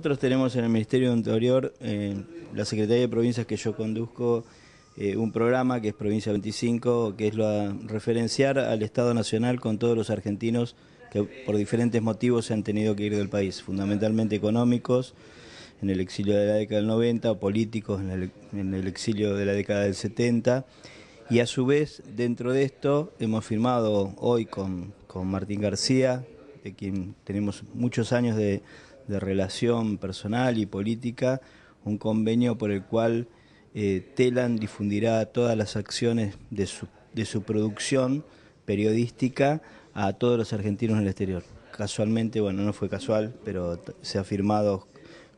Nosotros tenemos en el Ministerio de Interior, en la Secretaría de Provincias que yo conduzco, eh, un programa que es Provincia 25, que es lo a referenciar al Estado Nacional con todos los argentinos que por diferentes motivos se han tenido que ir del país, fundamentalmente económicos, en el exilio de la década del 90, políticos en el, en el exilio de la década del 70, y a su vez, dentro de esto, hemos firmado hoy con, con Martín García, de quien tenemos muchos años de, de relación personal y política, un convenio por el cual eh, Telan difundirá todas las acciones de su, de su producción periodística a todos los argentinos en el exterior. Casualmente, bueno, no fue casual, pero se ha firmado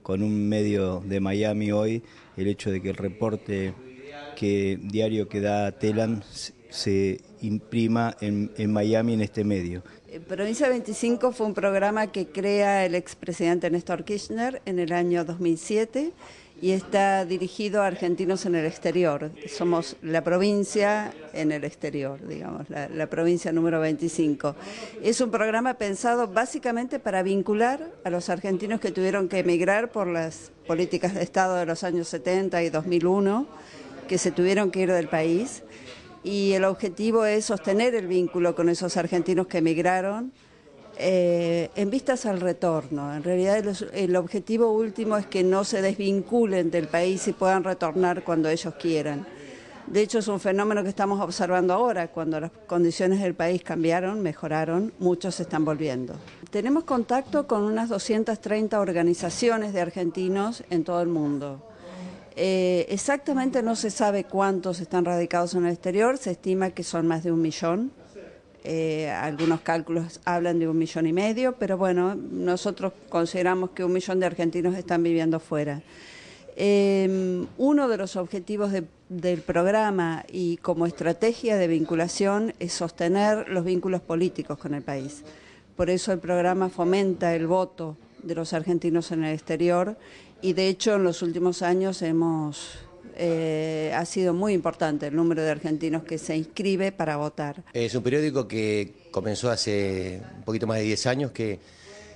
con un medio de Miami hoy el hecho de que el reporte que diario que da Telan se imprima en, Miami en este medio. Eh, provincia 25 fue un programa que crea el expresidente Néstor Kirchner en el año 2007 y está dirigido a argentinos en el exterior. Somos la provincia en el exterior, digamos, la, la, provincia número 25. Es un programa pensado básicamente para vincular a los argentinos que tuvieron que emigrar por las políticas de Estado de los años 70 y 2001, que se tuvieron que ir del país y el objetivo es sostener el vínculo con esos argentinos que emigraron eh, en vistas al retorno. En realidad el, el objetivo último es que no se desvinculen del país y puedan retornar cuando ellos quieran. De hecho, es un fenómeno que estamos observando ahora, cuando las condiciones del país cambiaron, mejoraron, muchos se están volviendo. Tenemos contacto con unas 230 organizaciones de argentinos en todo el mundo. Eh, exactamente no se sabe cuántos están radicados en el exterior, se estima que son más de un millón. Eh, algunos cálculos hablan de un millón y medio, pero bueno, nosotros consideramos que un millón de argentinos están viviendo fuera. Em, uno de los objetivos del programa y como estrategia de vinculación es sostener los vínculos políticos con el país. Por eso el programa fomenta el voto de los argentinos en el exterior y de hecho en los últimos años hemos eh, ha sido muy importante el número de argentinos que se inscribe para votar. Es un periódico que comenzó hace un poquito más de 10 años, que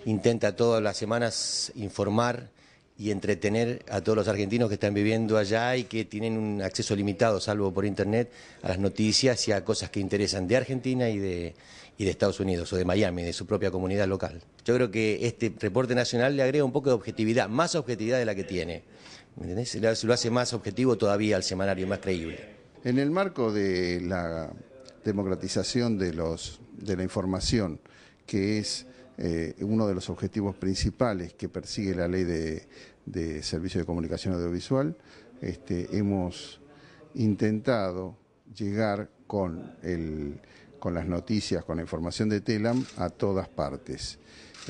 intenta todas las semanas informar y entretener a todos los argentinos que están viviendo allá y que tienen un acceso limitado, salvo por internet, a las noticias y a cosas que interesan de Argentina y de, Estados Unidos o de Miami, de su propia comunidad local. Yo creo que este reporte nacional le agrega un poco de objetividad, más objetividad de la que tiene. ¿Me Lo hace más objetivo todavía al semanario, más creíble. En el marco de la democratización de la información, que es eh, uno de los objetivos principales que persigue la ley de, de servicio de comunicación audiovisual. Este, hemos intentado llegar con, las noticias, con la información de TELAM a todas partes.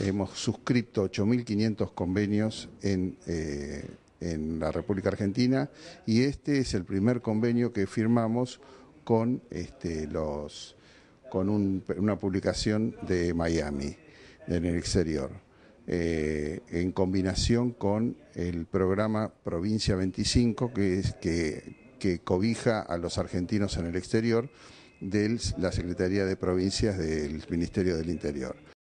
Hemos suscrito 8.500 convenios eh, en, la República Argentina y este es el primer convenio que firmamos con, este, una publicación de Miami en el exterior, eh, en combinación con el programa Provincia 25, que, que, que cobija a los argentinos en el exterior de la Secretaría de Provincias del Ministerio del Interior.